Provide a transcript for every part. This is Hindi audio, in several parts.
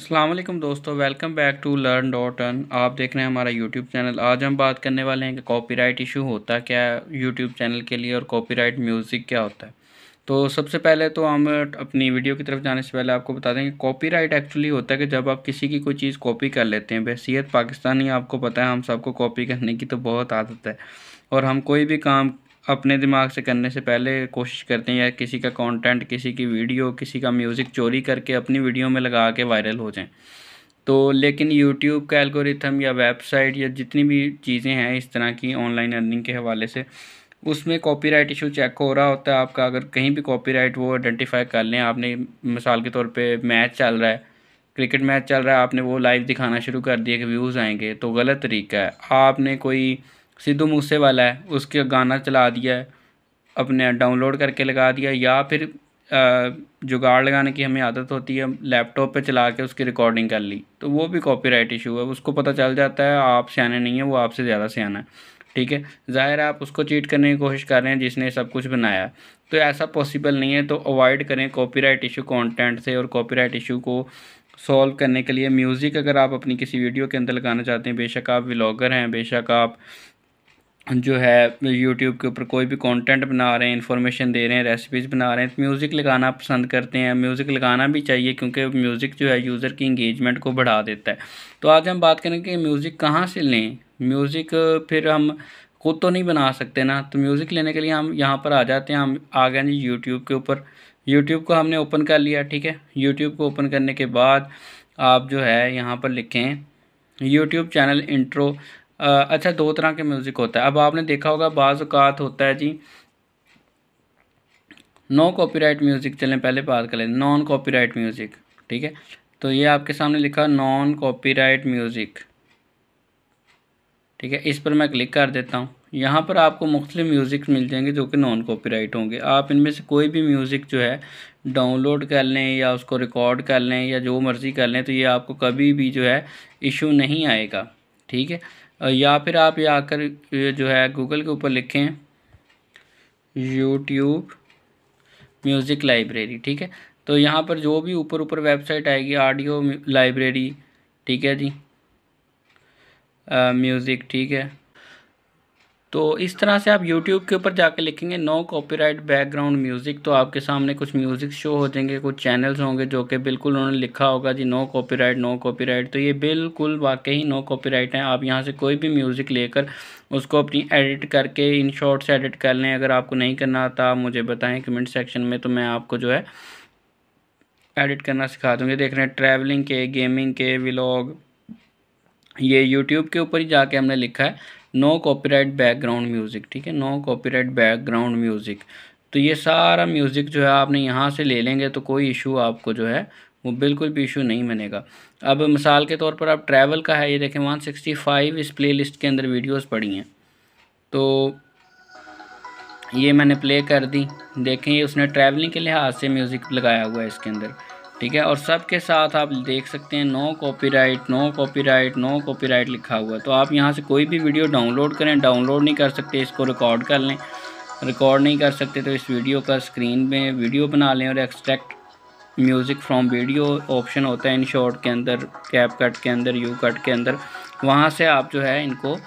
असलम दोस्तों welcome back to learn dot earn आप देख रहे हैं हमारा यूट्यूब चैनल आज हम बात करने वाले हैं कि कॉपीराइट इशू होता क्या है यूट्यूब चैनल के लिए और कॉपीराइट म्यूज़िक क्या होता है तो सबसे पहले तो हम अपनी वीडियो की तरफ जाने से पहले आपको बता दें कि राइट एक्चुअली होता है कि जब आप किसी की कोई चीज़ कॉपी कर लेते हैं बहसीत पाकिस्तानी आपको पता है हम सबको कॉपी करने की तो बहुत आदत है और हम कोई भी काम अपने दिमाग से करने से पहले कोशिश करते हैं या किसी का कंटेंट किसी की वीडियो किसी का म्यूज़िक चोरी करके अपनी वीडियो में लगा के वायरल हो जाएं तो लेकिन यूट्यूब का एल्गोरिथम या वेबसाइट या जितनी भी चीज़ें हैं इस तरह की ऑनलाइन अर्निंग के हवाले से उसमें कॉपीराइट इशू चेक हो रहा होता है आपका अगर कहीं भी कॉपीराइट वो आइडेंटिफाई कर लें आपने मिसाल के तौर पे मैच चल रहा है क्रिकेट मैच चल रहा है आपने वो लाइव दिखाना शुरू कर दिया कि व्यूज़ आएंगे तो गलत तरीका है आपने कोई सिद्धू मूसे वाला है उसके गाना चला दिया अपने डाउनलोड करके लगा दिया या फिर जुगाड़ लगाने की हमें आदत होती है लैपटॉप पे चला के उसकी रिकॉर्डिंग कर ली तो वो भी कॉपीराइट इशू है उसको पता चल जाता है आप सियाने नहीं है वो आपसे ज़्यादा सियाना है ठीक है ज़ाहिर आप उसको चीट करने की कोशिश कर रहे हैं जिसने सब कुछ बनाया तो ऐसा पॉसिबल नहीं है तो अवॉइड करें कॉपीराइट इशू कंटेंट से और कॉपीराइट इशू को सॉल्व करने के लिए म्यूज़िक अगर आप अपनी किसी वीडियो के अंदर लगाना चाहते हैं बेशक आप व्लॉगर हैं बेशक आप जो है यूट्यूब के ऊपर कोई भी कंटेंट बना रहे हैं इन्फॉर्मेशन दे रहे हैं रेसिपीज़ बना रहे हैं तो म्यूज़िक लगाना पसंद करते हैं म्यूज़िक लगाना भी चाहिए क्योंकि म्यूज़िक जो है यूज़र की इंगेजमेंट को बढ़ा देता है तो आज हम बात करेंगे कि म्यूज़िक कहाँ से लें म्यूज़िक फिर हम खुद तो नहीं बना सकते ना तो म्यूज़िक लेने के लिए हम यहाँ पर आ जाते हैं हम आ गए जी यूट्यूब के ऊपर यूट्यूब को हमने ओपन कर लिया ठीक है यूट्यूब को ओपन करने के बाद आप जो है यहाँ पर लिखें यूट्यूब चैनल इंट्रो अच्छा दो तरह के म्यूज़िक होता है अब आपने देखा होगा बाज़ात होता है जी नो कॉपीराइट म्यूज़िक चलें पहले बात कर लें नॉन कॉपीराइट म्यूज़िक ठीक है तो ये आपके सामने लिखा नॉन कॉपीराइट म्यूज़िक ठीक है इस पर मैं क्लिक कर देता हूँ यहाँ पर आपको मुख्त म्यूज़िक मिल जाएंगे जो कि नॉन कॉपीराइट होंगे आप इनमें से कोई भी म्यूज़िक जो है डाउनलोड कर लें या उसको रिकॉर्ड कर लें या जो मर्ज़ी कर लें तो ये आपको कभी भी जो है इशू नहीं आएगा ठीक है या फिर आप ये आकर जो है गूगल के ऊपर लिखें यूट्यूब म्यूज़िक लाइब्रेरी ठीक है तो यहाँ पर जो भी ऊपर ऊपर वेबसाइट आएगी ऑडियो लाइब्रेरी ठीक है जी म्यूज़िक ठीक है तो इस तरह से आप YouTube के ऊपर जाके लिखेंगे नो कॉपीराइट बैकग्राउंड म्यूज़िक तो आपके सामने कुछ म्यूज़िक शो हो जाएंगे कुछ चैनल्स होंगे जो कि बिल्कुल उन्होंने लिखा होगा जी नो कॉपीराइट नो कॉपीराइट तो ये बिल्कुल वाकई ही नो कॉपीराइट है आप यहाँ से कोई भी म्यूज़िक लेकर उसको अपनी एडिट करके इन शॉर्ट्स एडिट कर लें अगर आपको नहीं करना आता आप मुझे बताएँ कमेंट सेक्शन में तो मैं आपको जो है एडिट करना सिखा दूँगी देख रहे हैं ट्रैवलिंग के गेमिंग के व्लॉग ये यूट्यूब के ऊपर ही जाके हमने लिखा है नो कॉपीराइट बैकग्राउंड म्यूज़िक ठीक है नो कॉपीराइट बैकग्राउंड म्यूज़िक तो ये सारा म्यूज़िक जो है आपने यहाँ से ले लेंगे तो कोई इशू आपको जो है वो बिल्कुल भी इशू नहीं बनेगा अब मिसाल के तौर पर आप ट्रैवल का है ये देखें वन सिक्सटी फाइव इस प्ले लिस्ट के अंदर वीडियोज़ पड़ी हैं तो ये मैंने प्ले कर दी देखें ये उसने ट्रैवलिंग के लिहाज से म्यूज़िक लगाया हुआ है इसके अंदर ठीक है और सब के साथ आप देख सकते हैं no copyright no copyright no copyright लिखा हुआ है तो आप यहाँ से कोई भी वीडियो डाउनलोड करें डाउनलोड नहीं कर सकते इसको रिकॉर्ड कर लें रिकॉर्ड नहीं कर सकते तो इस वीडियो का स्क्रीन में वीडियो बना लें और extract music from video option होता है इन शॉर्ट के अंदर कैप कट के अंदर यू कट के अंदर वहाँ से आप जो है इनको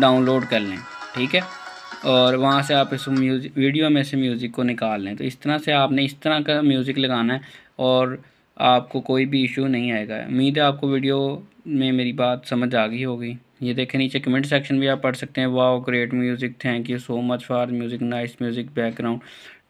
डाउनलोड कर लें ठीक है और वहाँ से आप इस म्यूज़िक वीडियो में से म्यूज़िक को निकाल लें तो इस तरह से आपने इस तरह का म्यूज़िक लगाना है और आपको कोई भी इशू नहीं आएगा उम्मीद है आपको वीडियो में मेरी बात समझ आ गई होगी ये देखें नीचे कमेंट सेक्शन भी आप पढ़ सकते हैं वाह great music thank you so much for music nice music background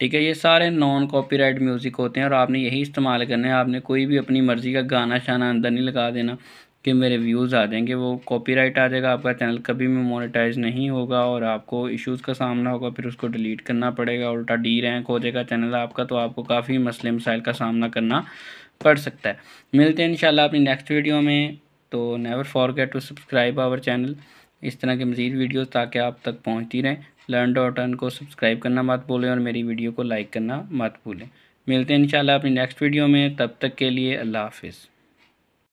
ठीक है ये सारे नॉन कॉपीराइट म्यूज़िक होते हैं और आपने यही इस्तेमाल करना है आपने कोई भी अपनी मर्ज़ी का गाना शाना अंदर नहीं लगा देना कि मेरे व्यूज़ आ जाएंगे वो कॉपीराइट आ जाएगा आपका चैनल कभी भी मोनेटाइज नहीं होगा और आपको इश्यूज़ का सामना होगा फिर उसको डिलीट करना पड़ेगा उल्टा डी रैंक हो जाएगा चैनल आपका तो आपको काफ़ी मसले मसाइल का सामना करना पड़ सकता है मिलते हैं इंशाल्लाह अपनी नेक्स्ट वीडियो में तो never forget to subscribe our channel इस तरह के मज़ीद वीडियोज़ ताकि आप तक पहुँचती रहें लर्न डॉट अन को सब्सक्राइब करना मत भूलें और मेरी वीडियो को लाइक करना मत भूलें मिलते हैं इंशाल्लाह अपनी नेक्स्ट वीडियो में तब तक के लिए अल्लाह हाफिज़